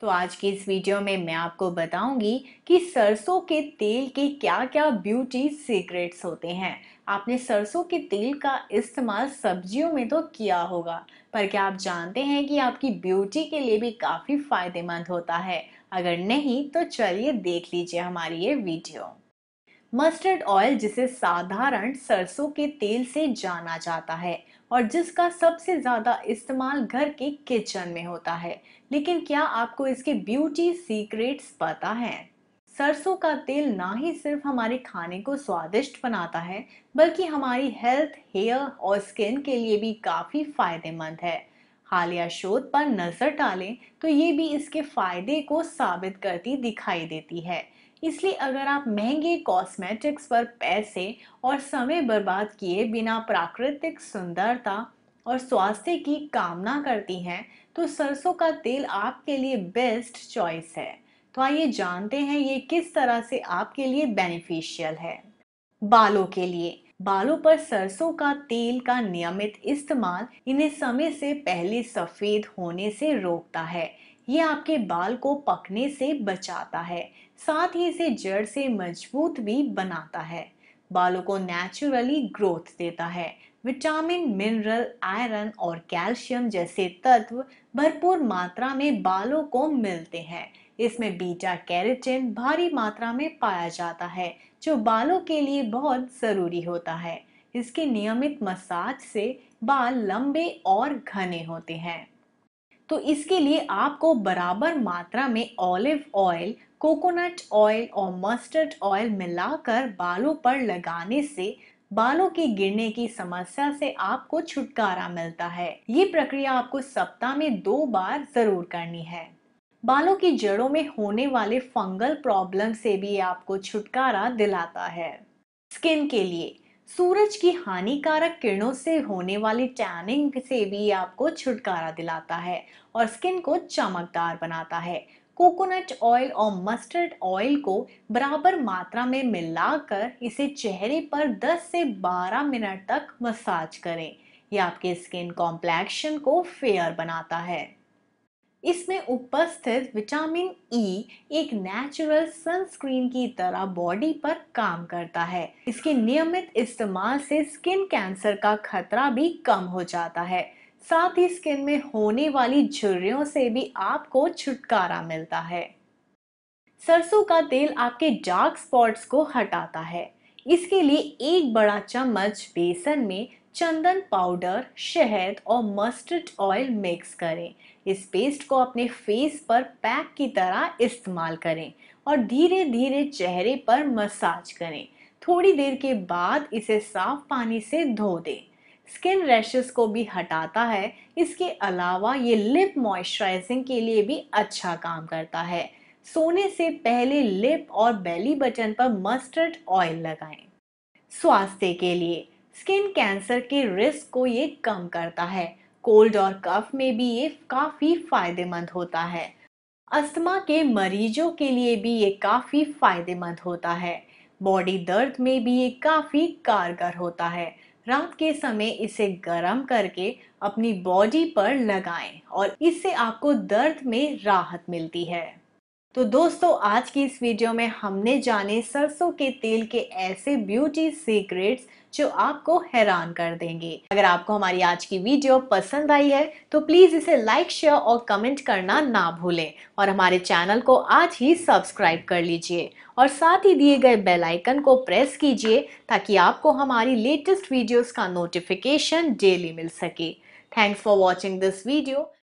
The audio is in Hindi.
तो आज की इस वीडियो में मैं आपको बताऊंगी कि सरसों के तेल के क्या क्या ब्यूटी सीक्रेट्स होते हैं आपने सरसों के तेल का इस्तेमाल सब्जियों में तो किया होगा पर क्या आप जानते हैं कि आपकी ब्यूटी के लिए भी काफ़ी फायदेमंद होता है अगर नहीं तो चलिए देख लीजिए हमारी ये वीडियो मस्टर्ड ऑयल जिसे साधारण सरसों के तेल से जाना जाता है और जिसका सबसे ज़्यादा इस्तेमाल घर के किचन में होता है लेकिन क्या आपको इसके ब्यूटी सीक्रेट्स पता है सरसों का तेल ना ही सिर्फ हमारे खाने को स्वादिष्ट बनाता है बल्कि हमारी हेल्थ हेयर और स्किन के लिए भी काफ़ी फायदेमंद है हालिया शोध पर नज़र डालें तो ये भी इसके फायदे को साबित करती दिखाई देती है इसलिए अगर आप महंगे कॉस्मेटिक्स पर पैसे और समय बर्बाद किए बिना प्राकृतिक सुंदरता और स्वास्थ्य की कामना करती हैं तो सरसों का तेल आपके लिए बेस्ट चॉइस है तो आइए जानते हैं ये किस तरह से आपके लिए बेनिफिशियल है बालों के लिए बालों पर सरसों का तेल का नियमित इस्तेमाल इन्हें समय से पहले सफेद होने से रोकता है ये आपके बाल को पकने से बचाता है साथ ही इसे जड़ से मजबूत भी बनाता है बालों को नेचुरली ग्रोथ देता है विटामिन मिनरल आयरन और कैल्शियम जैसे तत्व भरपूर मात्रा में बालों को मिलते हैं इसमें बीटा कैरेटिन भारी मात्रा में पाया जाता है जो बालों के लिए बहुत ज़रूरी होता है इसके नियमित मसाज से बाल लंबे और घने होते हैं तो इसके लिए आपको बराबर मात्रा में ऑलिव ऑयल कोकोनट ऑयल और मस्टर्ड ऑयल मिलाकर बालों पर लगाने से बालों के गिरने की समस्या से आपको छुटकारा मिलता है ये प्रक्रिया आपको सप्ताह में दो बार जरूर करनी है बालों की जड़ों में होने वाले फंगल प्रॉब्लम से भी आपको छुटकारा दिलाता है स्किन के लिए सूरज की हानिकारक किरणों से होने वाली टैनिंग से भी आपको छुटकारा दिलाता है और स्किन को चमकदार बनाता है कोकोनट ऑयल और मस्टर्ड ऑयल को बराबर मात्रा में मिलाकर इसे चेहरे पर 10 से 12 मिनट तक मसाज करें यह आपके स्किन कॉम्प्लेक्शन को फेयर बनाता है इसमें उपस्थित विटामिन ई e एक नेचुरल सनस्क्रीन की तरह बॉडी पर काम करता है इसके नियमित इस्तेमाल से स्किन कैंसर का खतरा भी कम हो जाता है साथ ही स्किन में होने वाली झुर्रियों से भी आपको छुटकारा मिलता है सरसों का तेल आपके डार्क स्पॉट्स को हटाता है इसके लिए एक बड़ा चम्मच बेसन में चंदन पाउडर शहद और मस्टर्ड ऑयल मिक्स करें इस पेस्ट को अपने फेस पर पैक की तरह इस्तेमाल करें और धीरे धीरे चेहरे पर मसाज करें थोड़ी देर के बाद इसे साफ पानी से धो दें स्किन रैशेस को भी हटाता है इसके अलावा ये लिप मॉइस्चराइजिंग के लिए भी अच्छा काम करता है सोने से पहले लिप और बेली बटन पर मस्टर्ड ऑयल लगाएं स्वास्थ्य के लिए स्किन कैंसर के रिस्क को ये कम करता है कोल्ड और कफ में भी ये काफ़ी फायदेमंद होता है अस्थमा के मरीजों के लिए भी ये काफ़ी फायदेमंद होता है बॉडी दर्द में भी ये काफ़ी कारगर होता है रात के समय इसे गर्म करके अपनी बॉडी पर लगाएं और इससे आपको दर्द में राहत मिलती है तो दोस्तों आज की इस वीडियो में हमने जाने सरसों के तेल के ऐसे ब्यूटी सीक्रेट्स जो आपको हैरान कर देंगे अगर आपको हमारी आज की वीडियो पसंद आई है तो प्लीज इसे लाइक शेयर और कमेंट करना ना भूलें और हमारे चैनल को आज ही सब्सक्राइब कर लीजिए और साथ ही दिए गए बेल आइकन को प्रेस कीजिए ताकि आपको हमारी लेटेस्ट वीडियोस का नोटिफिकेशन डेली मिल सके thanks for watching this video